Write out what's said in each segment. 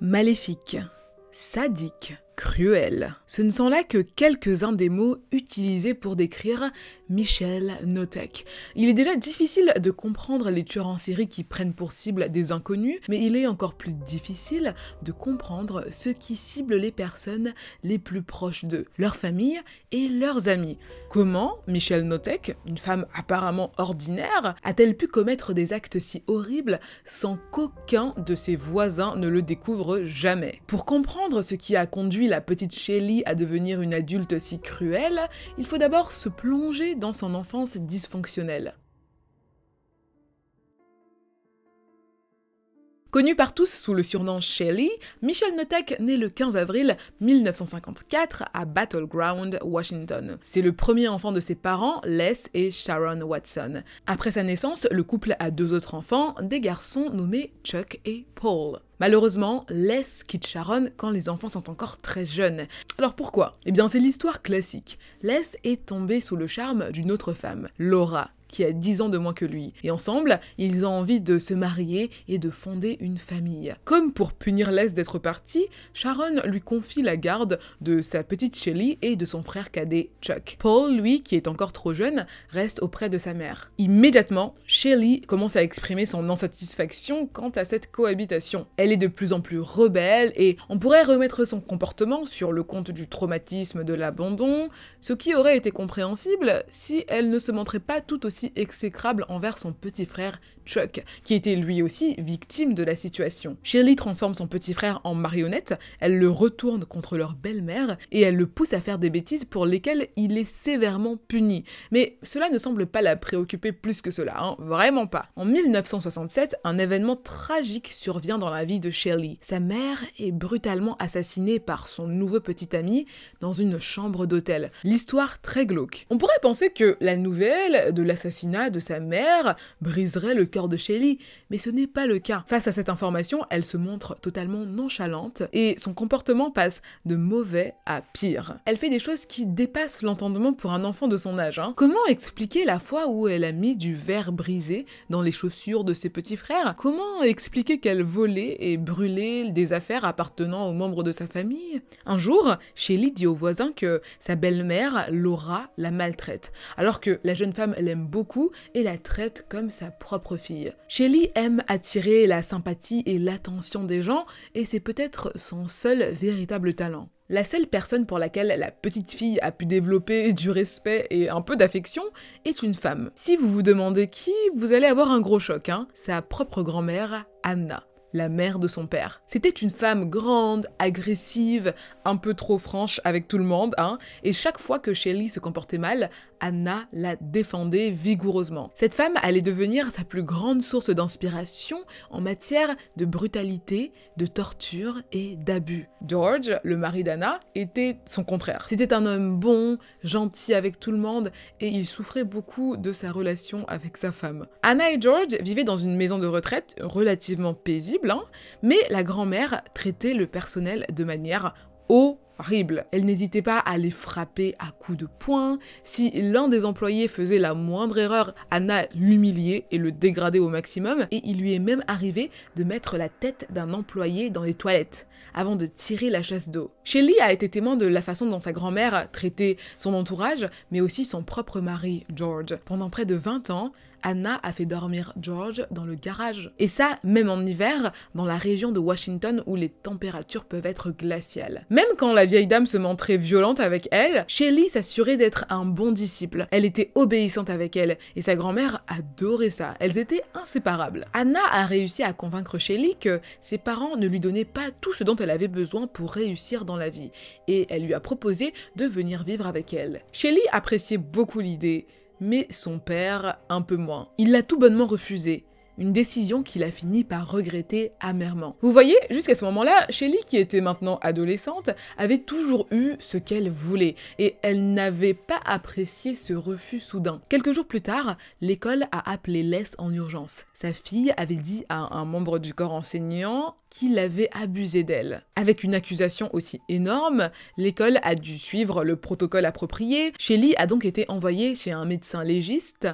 maléfique, sadique, cruel. Ce ne sont là que quelques-uns des mots utilisés pour décrire Michel Notek. Il est déjà difficile de comprendre les tueurs en série qui prennent pour cible des inconnus, mais il est encore plus difficile de comprendre ceux qui ciblent les personnes les plus proches d'eux, leur famille et leurs amis. Comment Michel Notek, une femme apparemment ordinaire, a-t-elle pu commettre des actes si horribles sans qu'aucun de ses voisins ne le découvre jamais Pour comprendre ce qui a conduit la petite Shelly à devenir une adulte si cruelle, il faut d'abord se plonger dans son enfance dysfonctionnelle. Connu par tous sous le surnom Shelley, Michel Notek naît le 15 avril 1954 à Battleground, Washington. C'est le premier enfant de ses parents, Les et Sharon Watson. Après sa naissance, le couple a deux autres enfants, des garçons nommés Chuck et Paul. Malheureusement, Les quitte Sharon quand les enfants sont encore très jeunes. Alors pourquoi Eh bien c'est l'histoire classique. Les est tombée sous le charme d'une autre femme, Laura, qui a 10 ans de moins que lui. Et ensemble, ils ont envie de se marier et de fonder une famille. Comme pour punir Les d'être parti, Sharon lui confie la garde de sa petite Shelly et de son frère cadet Chuck. Paul, lui, qui est encore trop jeune, reste auprès de sa mère. Immédiatement, Shelly commence à exprimer son insatisfaction quant à cette cohabitation. Elle est de plus en plus rebelle et on pourrait remettre son comportement sur le compte du traumatisme de l'abandon, ce qui aurait été compréhensible si elle ne se montrait pas tout aussi si exécrable envers son petit frère Chuck, qui était lui aussi victime de la situation. Shirley transforme son petit frère en marionnette, elle le retourne contre leur belle-mère et elle le pousse à faire des bêtises pour lesquelles il est sévèrement puni. Mais cela ne semble pas la préoccuper plus que cela, hein, vraiment pas. En 1967, un événement tragique survient dans la vie de Shirley. Sa mère est brutalement assassinée par son nouveau petit ami dans une chambre d'hôtel. L'histoire très glauque. On pourrait penser que la nouvelle de l'assassinat de sa mère briserait le de Shelly, mais ce n'est pas le cas. Face à cette information, elle se montre totalement nonchalante et son comportement passe de mauvais à pire. Elle fait des choses qui dépassent l'entendement pour un enfant de son âge. Hein. Comment expliquer la fois où elle a mis du verre brisé dans les chaussures de ses petits frères Comment expliquer qu'elle volait et brûlait des affaires appartenant aux membres de sa famille Un jour, Shelly dit au voisin que sa belle-mère, Laura, la maltraite, alors que la jeune femme l'aime beaucoup et la traite comme sa propre fille fille. aime attirer la sympathie et l'attention des gens, et c'est peut-être son seul véritable talent. La seule personne pour laquelle la petite fille a pu développer du respect et un peu d'affection est une femme. Si vous vous demandez qui, vous allez avoir un gros choc, hein sa propre grand-mère, Anna la mère de son père. C'était une femme grande, agressive, un peu trop franche avec tout le monde, hein, et chaque fois que Shelley se comportait mal, Anna la défendait vigoureusement. Cette femme allait devenir sa plus grande source d'inspiration en matière de brutalité, de torture et d'abus. George, le mari d'Anna, était son contraire. C'était un homme bon, gentil avec tout le monde et il souffrait beaucoup de sa relation avec sa femme. Anna et George vivaient dans une maison de retraite relativement paisible, hein, mais la grand-mère traitait le personnel de manière au elle n'hésitait pas à les frapper à coups de poing. Si l'un des employés faisait la moindre erreur, Anna l'humiliait et le dégradait au maximum. Et il lui est même arrivé de mettre la tête d'un employé dans les toilettes avant de tirer la chasse d'eau. Shelley a été témoin de la façon dont sa grand-mère traitait son entourage, mais aussi son propre mari, George. Pendant près de 20 ans, Anna a fait dormir George dans le garage. Et ça, même en hiver, dans la région de Washington où les températures peuvent être glaciales. Même quand la vieille dame se montrait violente avec elle, Shelly s'assurait d'être un bon disciple. Elle était obéissante avec elle et sa grand-mère adorait ça. Elles étaient inséparables. Anna a réussi à convaincre Shelly que ses parents ne lui donnaient pas tout ce dont elle avait besoin pour réussir dans la vie et elle lui a proposé de venir vivre avec elle. Shelly appréciait beaucoup l'idée mais son père un peu moins. Il l'a tout bonnement refusé, une décision qu'il a fini par regretter amèrement. Vous voyez, jusqu'à ce moment-là, Shelly, qui était maintenant adolescente, avait toujours eu ce qu'elle voulait, et elle n'avait pas apprécié ce refus soudain. Quelques jours plus tard, l'école a appelé Les en urgence. Sa fille avait dit à un membre du corps enseignant qu'il avait abusé d'elle. Avec une accusation aussi énorme, l'école a dû suivre le protocole approprié. Shelly a donc été envoyée chez un médecin légiste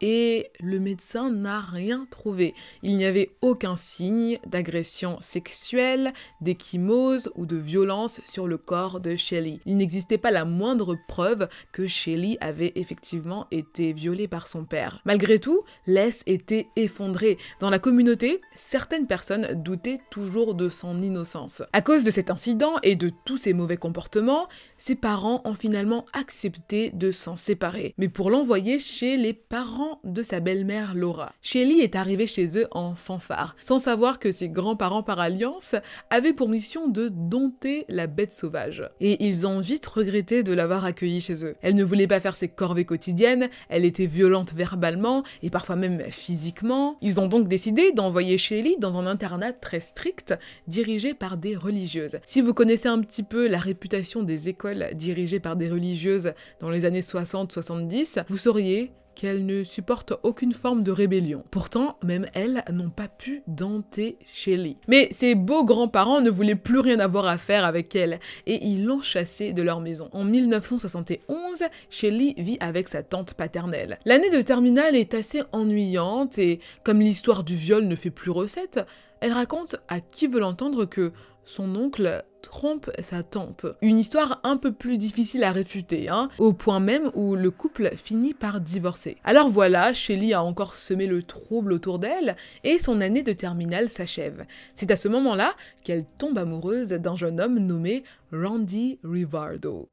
et le médecin n'a rien trouvé. Il n'y avait aucun signe d'agression sexuelle, d'échymose ou de violence sur le corps de Shelley. Il n'existait pas la moindre preuve que Shelley avait effectivement été violée par son père. Malgré tout, Les était effondré. Dans la communauté, certaines personnes doutaient toujours de son innocence. À cause de cet incident et de tous ses mauvais comportements, ses parents ont finalement accepté de s'en séparer. Mais pour l'envoyer chez les parents de sa belle-mère Laura. Shelley est arrivée chez eux en fanfare, sans savoir que ses grands-parents par alliance avaient pour mission de dompter la bête sauvage. Et ils ont vite regretté de l'avoir accueillie chez eux. Elle ne voulait pas faire ses corvées quotidiennes, elle était violente verbalement et parfois même physiquement. Ils ont donc décidé d'envoyer Shelley dans un internat très strict, dirigé par des religieuses. Si vous connaissez un petit peu la réputation des écoles dirigées par des religieuses dans les années 60-70, vous sauriez qu'elles ne supportent aucune forme de rébellion. Pourtant, même elles n'ont pas pu danter Shelley. Mais ses beaux grands-parents ne voulaient plus rien avoir à faire avec elle et ils l'ont chassée de leur maison. En 1971, Shelley vit avec sa tante paternelle. L'année de terminale est assez ennuyante et comme l'histoire du viol ne fait plus recette, elle raconte à qui veut l'entendre que son oncle trompe sa tante. Une histoire un peu plus difficile à réfuter, hein, au point même où le couple finit par divorcer. Alors voilà, Shelly a encore semé le trouble autour d'elle et son année de terminale s'achève. C'est à ce moment-là qu'elle tombe amoureuse d'un jeune homme nommé Randy Rivardo.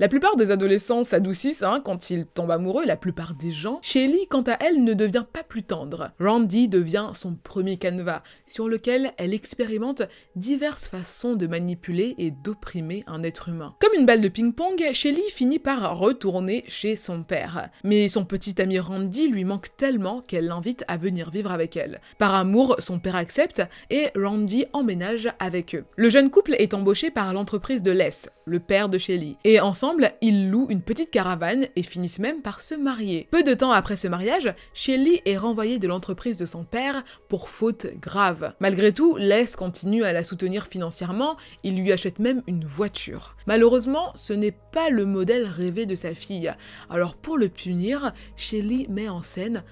La plupart des adolescents s'adoucissent hein, quand ils tombent amoureux, la plupart des gens. Shelly, quant à elle, ne devient pas plus tendre. Randy devient son premier canevas, sur lequel elle expérimente diverses façons de manipuler et d'opprimer un être humain. Comme une balle de ping-pong, Shelly finit par retourner chez son père. Mais son petit ami Randy lui manque tellement qu'elle l'invite à venir vivre avec elle. Par amour, son père accepte et Randy emménage avec eux. Le jeune couple est embauché par l'entreprise de Les, le père de Shelly. Et ensemble, ils louent une petite caravane et finissent même par se marier. Peu de temps après ce mariage, Shelly est renvoyée de l'entreprise de son père pour faute grave. Malgré tout, Les continue à la soutenir financièrement, il lui achète même une voiture. Malheureusement, ce n'est pas le modèle rêvé de sa fille. Alors pour le punir, Shelly met en scène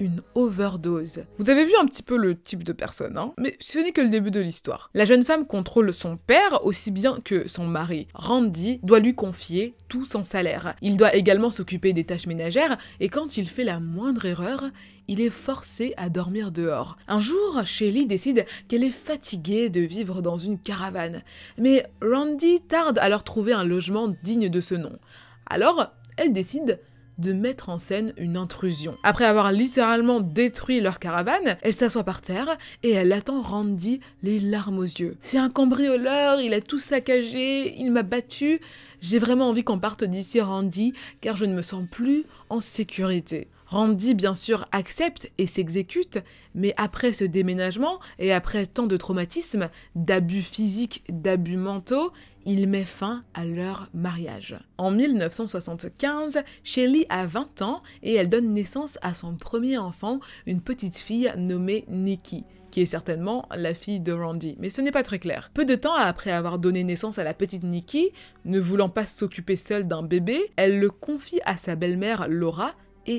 une overdose. Vous avez vu un petit peu le type de personne, hein Mais ce n'est que le début de l'histoire. La jeune femme contrôle son père aussi bien que son mari. Randy doit lui confier tout son salaire. Il doit également s'occuper des tâches ménagères et quand il fait la moindre erreur, il est forcé à dormir dehors. Un jour, Shelly décide qu'elle est fatiguée de vivre dans une caravane, mais Randy tarde à leur trouver un logement digne de ce nom. Alors, elle décide de mettre en scène une intrusion. Après avoir littéralement détruit leur caravane, elle s'assoit par terre et elle attend Randy les larmes aux yeux. C'est un cambrioleur, il a tout saccagé, il m'a battu. J'ai vraiment envie qu'on parte d'ici Randy car je ne me sens plus en sécurité. Randy, bien sûr, accepte et s'exécute, mais après ce déménagement et après tant de traumatismes, d'abus physiques, d'abus mentaux, il met fin à leur mariage. En 1975, Shelley a 20 ans et elle donne naissance à son premier enfant, une petite fille nommée Nikki qui est certainement la fille de Randy, mais ce n'est pas très clair. Peu de temps après avoir donné naissance à la petite Nikki, ne voulant pas s'occuper seule d'un bébé, elle le confie à sa belle-mère Laura,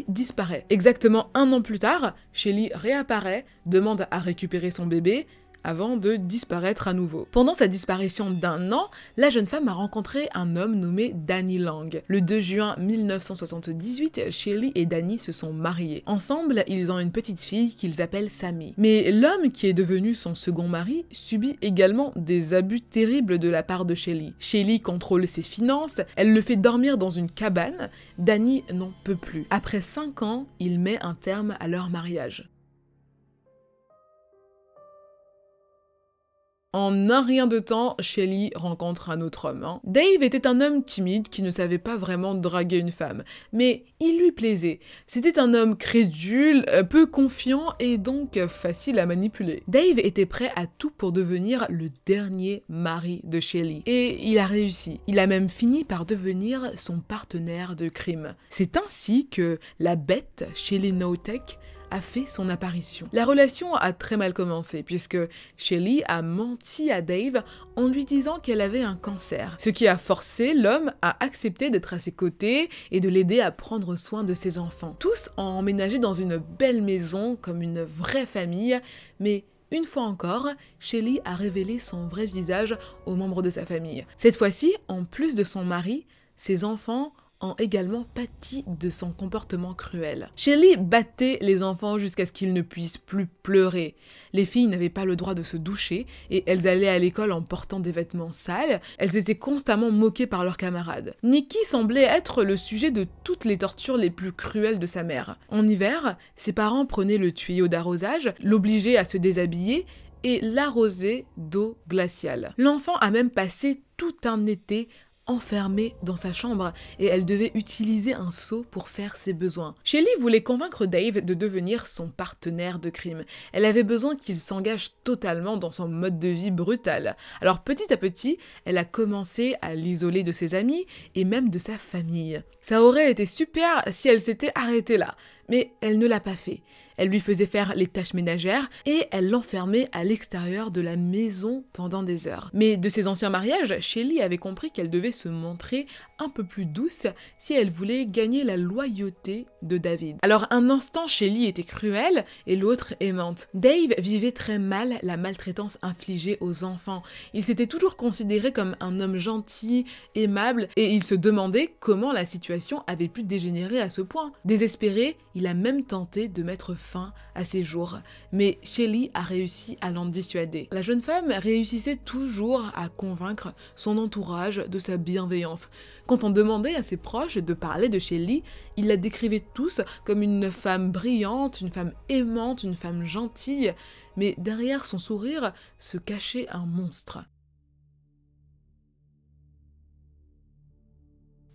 disparaît. Exactement un an plus tard, Shelly réapparaît, demande à récupérer son bébé avant de disparaître à nouveau. Pendant sa disparition d'un an, la jeune femme a rencontré un homme nommé Danny Lang. Le 2 juin 1978, Shelly et Danny se sont mariés. Ensemble, ils ont une petite fille qu'ils appellent Sammy. Mais l'homme qui est devenu son second mari subit également des abus terribles de la part de Shelly. Shelly contrôle ses finances, elle le fait dormir dans une cabane, Danny n'en peut plus. Après 5 ans, il met un terme à leur mariage. En un rien de temps, Shelly rencontre un autre homme. Hein. Dave était un homme timide qui ne savait pas vraiment draguer une femme, mais il lui plaisait. C'était un homme crédule, euh, peu confiant et donc euh, facile à manipuler. Dave était prêt à tout pour devenir le dernier mari de Shelly. Et il a réussi. Il a même fini par devenir son partenaire de crime. C'est ainsi que la bête, Shelly Notech, fait son apparition. La relation a très mal commencé puisque Shelly a menti à Dave en lui disant qu'elle avait un cancer, ce qui a forcé l'homme à accepter d'être à ses côtés et de l'aider à prendre soin de ses enfants. Tous ont emménagé dans une belle maison comme une vraie famille, mais une fois encore, Shelly a révélé son vrai visage aux membres de sa famille. Cette fois-ci, en plus de son mari, ses enfants ont également pâti de son comportement cruel. Shirley battait les enfants jusqu'à ce qu'ils ne puissent plus pleurer. Les filles n'avaient pas le droit de se doucher et elles allaient à l'école en portant des vêtements sales. Elles étaient constamment moquées par leurs camarades. Nikki semblait être le sujet de toutes les tortures les plus cruelles de sa mère. En hiver, ses parents prenaient le tuyau d'arrosage, l'obligeaient à se déshabiller et l'arrosaient d'eau glaciale. L'enfant a même passé tout un été enfermée dans sa chambre et elle devait utiliser un seau pour faire ses besoins. Shelly voulait convaincre Dave de devenir son partenaire de crime. Elle avait besoin qu'il s'engage totalement dans son mode de vie brutal. Alors petit à petit, elle a commencé à l'isoler de ses amis et même de sa famille. Ça aurait été super si elle s'était arrêtée là, mais elle ne l'a pas fait. Elle lui faisait faire les tâches ménagères et elle l'enfermait à l'extérieur de la maison pendant des heures. Mais de ses anciens mariages, Shelley avait compris qu'elle devait se montrer un peu plus douce si elle voulait gagner la loyauté de David. Alors un instant, Shelley était cruelle et l'autre aimante. Dave vivait très mal la maltraitance infligée aux enfants. Il s'était toujours considéré comme un homme gentil, aimable, et il se demandait comment la situation avait pu dégénérer à ce point. Désespéré, il a même tenté de mettre fin à ses jours, mais Shelley a réussi à l'en dissuader. La jeune femme réussissait toujours à convaincre son entourage de sa bienveillance. Quand on demandait à ses proches de parler de Shelley, ils la décrivaient tous comme une femme brillante, une femme aimante, une femme gentille, mais derrière son sourire se cachait un monstre.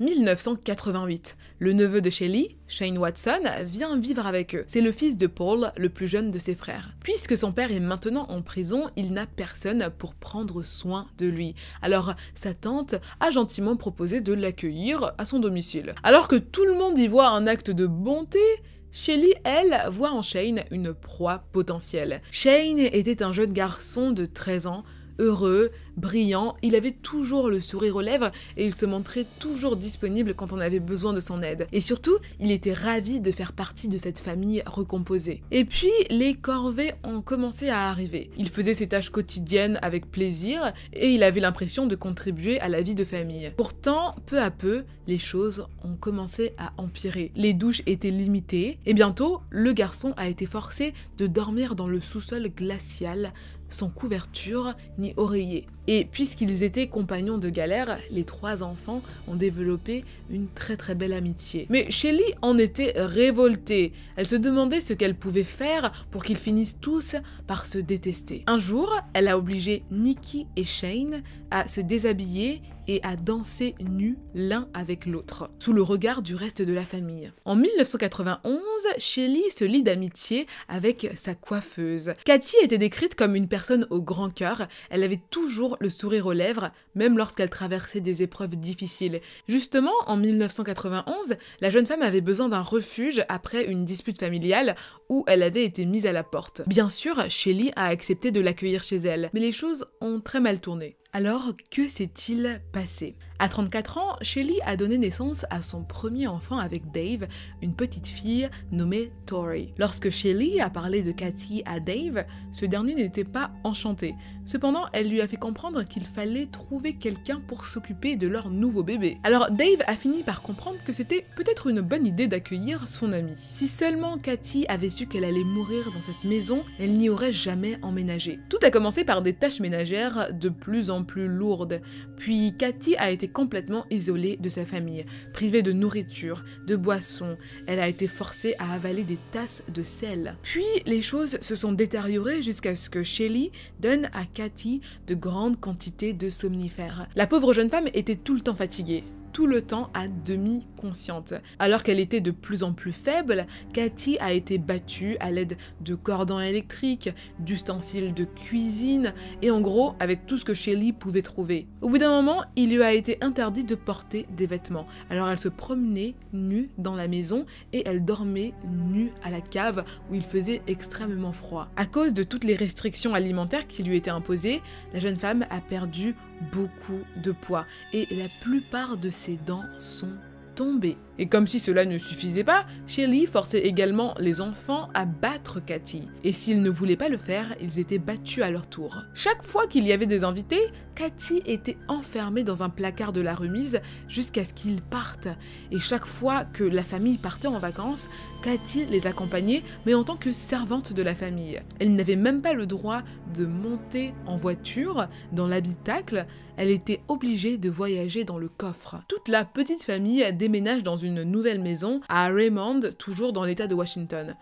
1988. Le neveu de Shelley, Shane Watson, vient vivre avec eux. C'est le fils de Paul, le plus jeune de ses frères. Puisque son père est maintenant en prison, il n'a personne pour prendre soin de lui. Alors sa tante a gentiment proposé de l'accueillir à son domicile. Alors que tout le monde y voit un acte de bonté, Shelly, elle, voit en Shane une proie potentielle. Shane était un jeune garçon de 13 ans, heureux, brillant, il avait toujours le sourire aux lèvres et il se montrait toujours disponible quand on avait besoin de son aide. Et surtout, il était ravi de faire partie de cette famille recomposée. Et puis, les corvées ont commencé à arriver. Il faisait ses tâches quotidiennes avec plaisir et il avait l'impression de contribuer à la vie de famille. Pourtant, peu à peu, les choses ont commencé à empirer. Les douches étaient limitées et bientôt, le garçon a été forcé de dormir dans le sous-sol glacial sans couverture ni oreiller. Et puisqu'ils étaient compagnons de galère, les trois enfants ont développé une très très belle amitié. Mais Shelly en était révoltée. Elle se demandait ce qu'elle pouvait faire pour qu'ils finissent tous par se détester. Un jour, elle a obligé Nikki et Shane à se déshabiller et à danser nus l'un avec l'autre, sous le regard du reste de la famille. En 1991, Shelly se lie d'amitié avec sa coiffeuse. Cathy était décrite comme une personne au grand cœur, elle avait toujours le sourire aux lèvres, même lorsqu'elle traversait des épreuves difficiles. Justement, en 1991, la jeune femme avait besoin d'un refuge après une dispute familiale où elle avait été mise à la porte. Bien sûr, Shelly a accepté de l'accueillir chez elle, mais les choses ont très mal tourné. Alors, que s'est-il passé à 34 ans, Shelly a donné naissance à son premier enfant avec Dave, une petite fille nommée Tori. Lorsque Shelly a parlé de Cathy à Dave, ce dernier n'était pas enchanté. Cependant, elle lui a fait comprendre qu'il fallait trouver quelqu'un pour s'occuper de leur nouveau bébé. Alors Dave a fini par comprendre que c'était peut-être une bonne idée d'accueillir son ami. Si seulement Cathy avait su qu'elle allait mourir dans cette maison, elle n'y aurait jamais emménagé. Tout a commencé par des tâches ménagères de plus en plus lourdes. Puis Cathy a été complètement isolée de sa famille, privée de nourriture, de boissons, elle a été forcée à avaler des tasses de sel. Puis les choses se sont détériorées jusqu'à ce que Shelly donne à Cathy de grandes quantités de somnifères. La pauvre jeune femme était tout le temps fatiguée, tout le temps à demi consciente. Alors qu'elle était de plus en plus faible, Cathy a été battue à l'aide de cordons électriques, d'ustensiles de cuisine et en gros avec tout ce que Shelly pouvait trouver. Au bout d'un moment, il lui a été interdit de porter des vêtements. Alors elle se promenait nue dans la maison et elle dormait nue à la cave où il faisait extrêmement froid. À cause de toutes les restrictions alimentaires qui lui étaient imposées, la jeune femme a perdu beaucoup de poids et la plupart de ses ses dents sont tombées. Et comme si cela ne suffisait pas, Shelly forçait également les enfants à battre Cathy. Et s'ils ne voulaient pas le faire, ils étaient battus à leur tour. Chaque fois qu'il y avait des invités, Cathy était enfermée dans un placard de la remise jusqu'à ce qu'ils partent. Et chaque fois que la famille partait en vacances, Cathy les accompagnait, mais en tant que servante de la famille. Elle n'avait même pas le droit de monter en voiture dans l'habitacle, elle était obligée de voyager dans le coffre. Toute la petite famille déménage dans une nouvelle maison à Raymond, toujours dans l'état de Washington.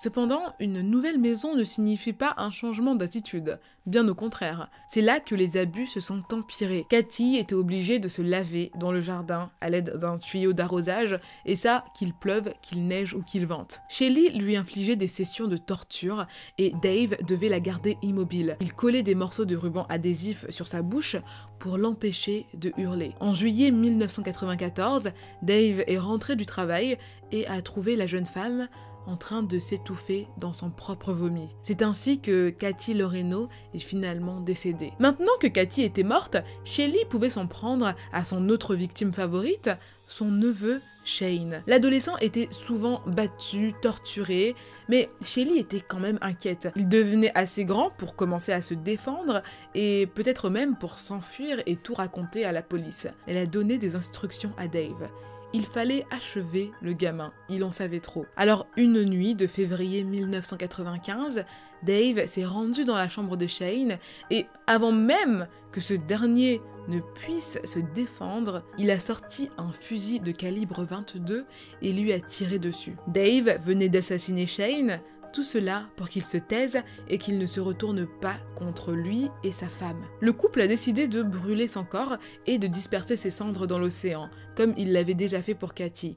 Cependant, une nouvelle maison ne signifie pas un changement d'attitude, bien au contraire. C'est là que les abus se sont empirés. Cathy était obligée de se laver dans le jardin à l'aide d'un tuyau d'arrosage, et ça, qu'il pleuve, qu'il neige ou qu'il vente. Shelley lui infligeait des sessions de torture, et Dave devait la garder immobile. Il collait des morceaux de ruban adhésif sur sa bouche pour l'empêcher de hurler. En juillet 1994, Dave est rentré du travail et a trouvé la jeune femme en train de s'étouffer dans son propre vomi. C'est ainsi que Cathy Loreno est finalement décédée. Maintenant que Cathy était morte, Shelly pouvait s'en prendre à son autre victime favorite, son neveu Shane. L'adolescent était souvent battu, torturé, mais Shelly était quand même inquiète. Il devenait assez grand pour commencer à se défendre et peut-être même pour s'enfuir et tout raconter à la police. Elle a donné des instructions à Dave. Il fallait achever le gamin, il en savait trop. Alors une nuit de février 1995, Dave s'est rendu dans la chambre de Shane et avant même que ce dernier ne puisse se défendre, il a sorti un fusil de calibre 22 et lui a tiré dessus. Dave venait d'assassiner Shane, tout cela pour qu'il se taise et qu'il ne se retourne pas contre lui et sa femme. Le couple a décidé de brûler son corps et de disperser ses cendres dans l'océan, comme il l'avait déjà fait pour Cathy.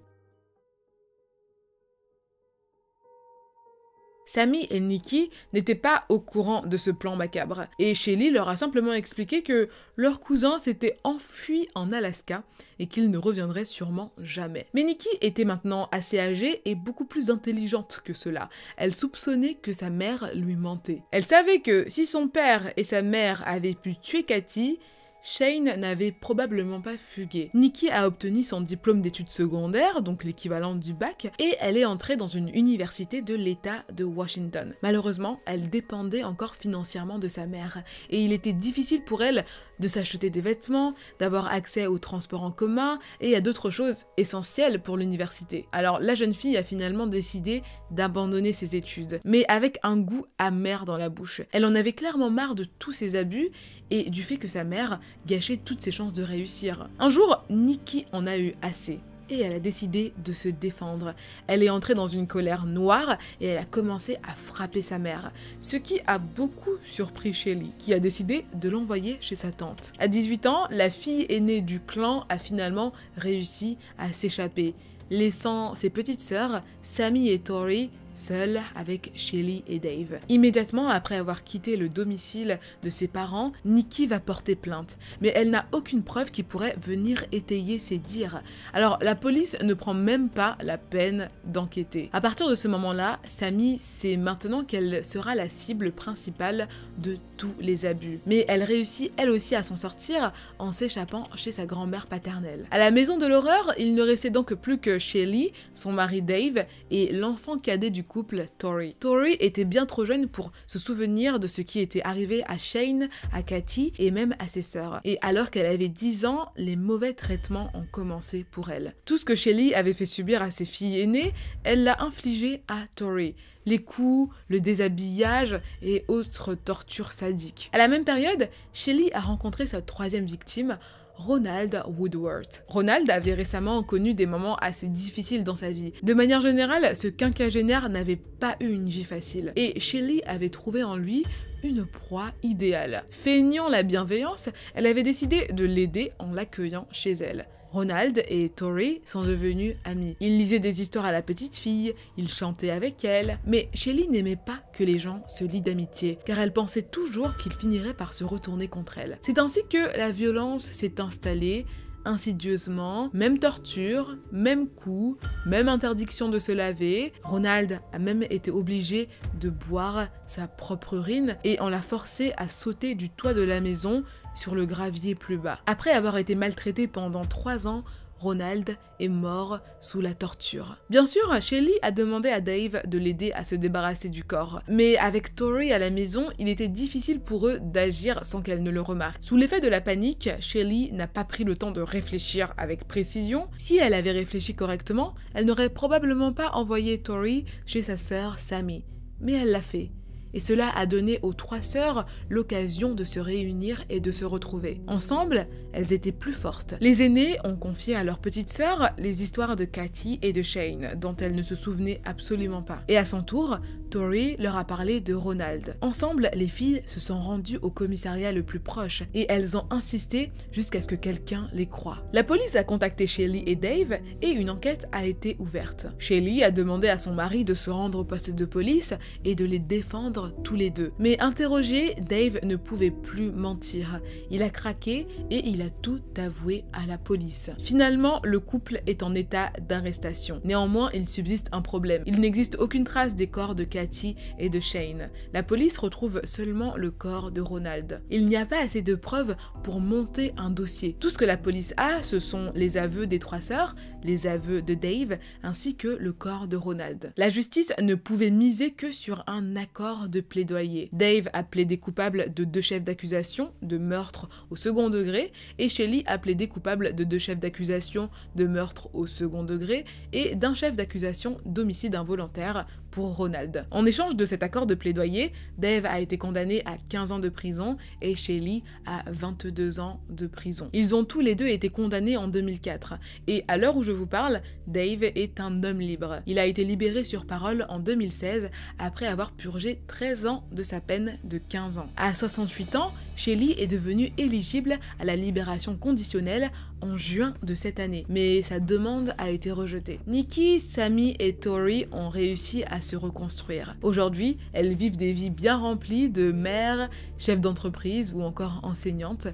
Sammy et Nikki n'étaient pas au courant de ce plan macabre, et Shelly leur a simplement expliqué que leur cousin s'était enfui en Alaska et qu'il ne reviendrait sûrement jamais. Mais Nikki était maintenant assez âgée et beaucoup plus intelligente que cela. Elle soupçonnait que sa mère lui mentait. Elle savait que si son père et sa mère avaient pu tuer Cathy, Shane n'avait probablement pas fugué. Nikki a obtenu son diplôme d'études secondaires, donc l'équivalent du bac, et elle est entrée dans une université de l'État de Washington. Malheureusement, elle dépendait encore financièrement de sa mère, et il était difficile pour elle de s'acheter des vêtements, d'avoir accès aux transports en commun et à d'autres choses essentielles pour l'université. Alors la jeune fille a finalement décidé d'abandonner ses études, mais avec un goût amer dans la bouche. Elle en avait clairement marre de tous ces abus et du fait que sa mère gâchait toutes ses chances de réussir. Un jour, Nikki en a eu assez et elle a décidé de se défendre. Elle est entrée dans une colère noire et elle a commencé à frapper sa mère, ce qui a beaucoup surpris Shelly, qui a décidé de l'envoyer chez sa tante. À 18 ans, la fille aînée du clan a finalement réussi à s'échapper, laissant ses petites sœurs, Sammy et Tori, seul avec Shelly et Dave. Immédiatement après avoir quitté le domicile de ses parents, Nikki va porter plainte, mais elle n'a aucune preuve qui pourrait venir étayer ses dires. Alors la police ne prend même pas la peine d'enquêter. À partir de ce moment-là, Sammy sait maintenant qu'elle sera la cible principale de tous les abus. Mais elle réussit elle aussi à s'en sortir en s'échappant chez sa grand-mère paternelle. À la maison de l'horreur, il ne restait donc plus que Shelly, son mari Dave et l'enfant cadet du couple Tori. Tori était bien trop jeune pour se souvenir de ce qui était arrivé à Shane, à Cathy et même à ses sœurs. Et alors qu'elle avait 10 ans, les mauvais traitements ont commencé pour elle. Tout ce que Shelly avait fait subir à ses filles aînées, elle l'a infligé à Tori les coups, le déshabillage et autres tortures sadiques. À la même période, Shelly a rencontré sa troisième victime, Ronald Woodward. Ronald avait récemment connu des moments assez difficiles dans sa vie. De manière générale, ce quinquagénaire n'avait pas eu une vie facile, et Shelley avait trouvé en lui une proie idéale. Feignant la bienveillance, elle avait décidé de l'aider en l'accueillant chez elle. Ronald et Tori sont devenus amis. Ils lisaient des histoires à la petite fille, ils chantaient avec elle, mais Shelly n'aimait pas que les gens se lient d'amitié, car elle pensait toujours qu'ils finiraient par se retourner contre elle. C'est ainsi que la violence s'est installée, insidieusement, même torture, même coup, même interdiction de se laver. Ronald a même été obligé de boire sa propre urine et on l'a forcé à sauter du toit de la maison sur le gravier plus bas. Après avoir été maltraité pendant trois ans, Ronald est mort sous la torture. Bien sûr, Shelly a demandé à Dave de l'aider à se débarrasser du corps, mais avec Tori à la maison, il était difficile pour eux d'agir sans qu'elle ne le remarque. Sous l'effet de la panique, Shelly n'a pas pris le temps de réfléchir avec précision. Si elle avait réfléchi correctement, elle n'aurait probablement pas envoyé Tori chez sa sœur Sammy, mais elle l'a fait et cela a donné aux trois sœurs l'occasion de se réunir et de se retrouver. Ensemble, elles étaient plus fortes. Les aînées ont confié à leur petite sœur les histoires de Cathy et de Shane, dont elles ne se souvenaient absolument pas. Et à son tour, Tori leur a parlé de Ronald. Ensemble, les filles se sont rendues au commissariat le plus proche et elles ont insisté jusqu'à ce que quelqu'un les croie. La police a contacté Shelly et Dave et une enquête a été ouverte. Shelly a demandé à son mari de se rendre au poste de police et de les défendre tous les deux. Mais interrogé, Dave ne pouvait plus mentir. Il a craqué et il a tout avoué à la police. Finalement, le couple est en état d'arrestation. Néanmoins, il subsiste un problème. Il n'existe aucune trace des corps de Cathy et de Shane. La police retrouve seulement le corps de Ronald. Il n'y a pas assez de preuves pour monter un dossier. Tout ce que la police a, ce sont les aveux des trois sœurs, les aveux de Dave, ainsi que le corps de Ronald. La justice ne pouvait miser que sur un accord de plaidoyer. Dave a plaidé coupable de deux chefs d'accusation de meurtre au second degré et Shelly a plaidé coupable de deux chefs d'accusation de meurtre au second degré et d'un chef d'accusation d'homicide involontaire pour Ronald. En échange de cet accord de plaidoyer, Dave a été condamné à 15 ans de prison et Shelley à 22 ans de prison. Ils ont tous les deux été condamnés en 2004 et à l'heure où je vous parle, Dave est un homme libre. Il a été libéré sur parole en 2016 après avoir purgé 13 13 ans de sa peine de 15 ans. À 68 ans, Shelly est devenue éligible à la libération conditionnelle en juin de cette année, mais sa demande a été rejetée. Nikki, Sammy et Tori ont réussi à se reconstruire. Aujourd'hui, elles vivent des vies bien remplies de mères, chefs d'entreprise ou encore enseignantes.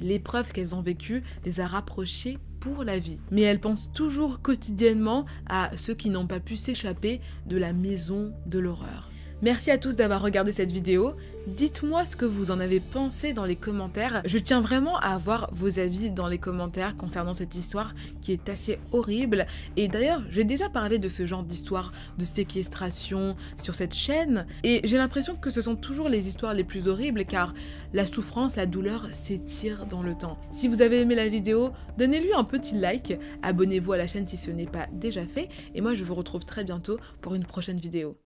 L'épreuve qu'elles ont vécue les a rapprochées pour la vie. Mais elles pensent toujours quotidiennement à ceux qui n'ont pas pu s'échapper de la maison de l'horreur. Merci à tous d'avoir regardé cette vidéo. Dites-moi ce que vous en avez pensé dans les commentaires. Je tiens vraiment à avoir vos avis dans les commentaires concernant cette histoire qui est assez horrible. Et d'ailleurs, j'ai déjà parlé de ce genre d'histoire de séquestration sur cette chaîne. Et j'ai l'impression que ce sont toujours les histoires les plus horribles car la souffrance, la douleur s'étire dans le temps. Si vous avez aimé la vidéo, donnez-lui un petit like. Abonnez-vous à la chaîne si ce n'est pas déjà fait. Et moi, je vous retrouve très bientôt pour une prochaine vidéo.